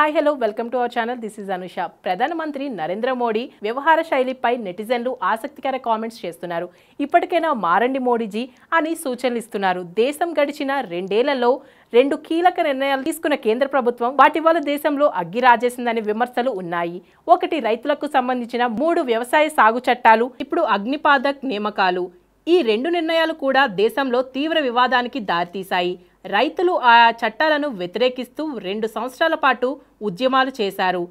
hi hello welcome to our channel this is Anusha ప్రధానమంత్రి నరేంద్ర మోడీ వ్యవహార శైలిపై నెటిజన్లు ఆసక్తికర కామెంట్స్ చేస్తున్నారు ఇప్పటికైనా మారండి మోడీజీ అని సూచనలు ఇస్తున్నారు దేశం గడిచిన రెండేళ్లలో రెండు కీలక నిర్ణయాలు తీసుకున్న కేంద్ర ప్రభుత్వం వాటి వల్ల దేశంలో అగ్గి రాజేసిందనే విమర్శలు ఉన్నాయి ఒకటి రైతులకు సంబంధించిన మూడు వ్యవసాయ సాగు చట్టాలు ఇప్పుడు అగ్నిపాదక్ నియమకాలు ఈ రెండు నిర్ణయాలు కూడా దేశంలో తీవ్ర వివాదానికి దారితీశాయి రైతులు ఆ చట్టాలను వ్యతిరేకిస్తూ రెండు సంవత్సరాల పాటు ఉద్యమాలు చేశారు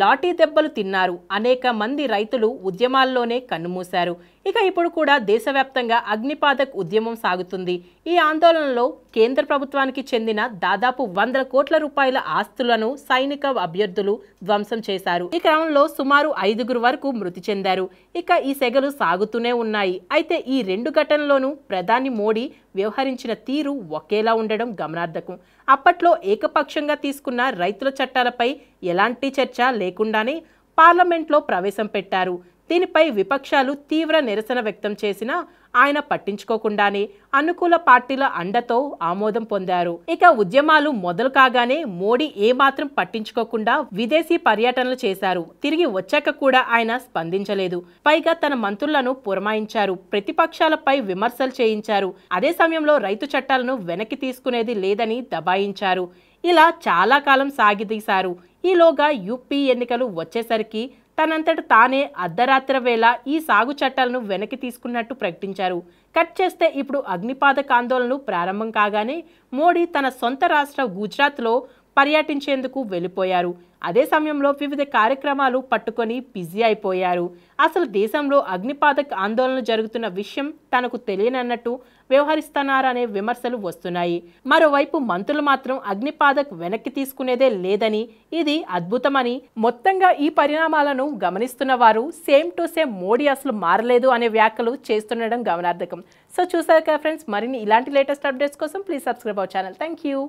లాఠీ దెబ్బలు తిన్నారు అనేక మంది రైతులు ఉద్యమాల్లోనే కన్నుమూశారు ఇక ఇప్పుడు కూడా దేశవ్యాప్తంగా అగ్నిపాదక్ ఉద్యమం సాగుతుంది ఈ ఆందోళనలో కేంద్ర ప్రభుత్వానికి చెందిన దాదాపు వందల కోట్ల రూపాయల ఆస్తులను సైనిక అభ్యర్థులు ధ్వంసం చేశారు ఈ క్రమంలో సుమారు ఐదుగురు వరకు మృతి చెందారు ఇక ఈ సెగలు సాగుతూనే ఉన్నాయి అయితే ఈ రెండు ఘటనలోనూ ప్రధాని మోడీ వ్యవహరించిన తీరు ఒకేలా ఉండడం గమనార్థకం అప్పట్లో ఏకపక్షంగా తీసుకున్న రైతుల చట్టాలపై ఎలాంటి చర్చ లేకుండానే పార్లమెంట్లో ప్రవేశం పెట్టారు దీనిపై విపక్షాలు తీవ్ర నిరసన వ్యక్తం చేసినా ఆయన పట్టించుకోకుండానే అనుకూల పార్టీల అండతో ఆమోదం పొందారు ఇక ఉద్యమాలు మొదలు కాగానే మోడీ ఏమాత్రం పట్టించుకోకుండా విదేశీ పర్యటనలు చేశారు తిరిగి వచ్చాక కూడా ఆయన స్పందించలేదు పైగా తన మంత్రులను పురమాయించారు ప్రతిపక్షాలపై విమర్శలు చేయించారు అదే సమయంలో రైతు చట్టాలను వెనక్కి తీసుకునేది లేదని దబాయించారు ఇలా చాలా కాలం సాగిదీశారు ఈలోగా యూపీ ఎన్నికలు వచ్చేసరికి తనంతట తానే అర్ధరాత్రి వేళ ఈ సాగు చట్టాలను వెనక్కి తీసుకున్నట్టు ప్రకటించారు కట్ చేస్తే ఇప్పుడు అగ్నిపాదక ఆందోళనలు ప్రారంభం కాగానే మోడీ తన సొంత రాష్ట్ర గుజరాత్లో పర్యటించేందుకు వెళ్ళిపోయారు అదే సమయంలో వివిధ కార్యక్రమాలు పట్టుకొని బిజీ అయిపోయారు అసలు దేశంలో అగ్నిపాదక్ ఆందోళనలు జరుగుతున్న విషయం తనకు తెలియనన్నట్టు వ్యవహరిస్తున్నారనే విమర్శలు వస్తున్నాయి మరోవైపు మంత్రులు మాత్రం అగ్నిపాదక్ వెనక్కి తీసుకునేదే లేదని ఇది అద్భుతమని మొత్తంగా ఈ పరిణామాలను గమనిస్తున్న వారు సేమ్ టు సేమ్ మోడీ అసలు మారలేదు అనే వ్యాఖ్యలు చేస్తుండడం గమనార్థకం సో చూసారు కదా ఫ్రెండ్స్ మరిన్ని ఇలాంటి లేటెస్ట్ అప్డేట్స్ కోసం please subscribe our channel thank you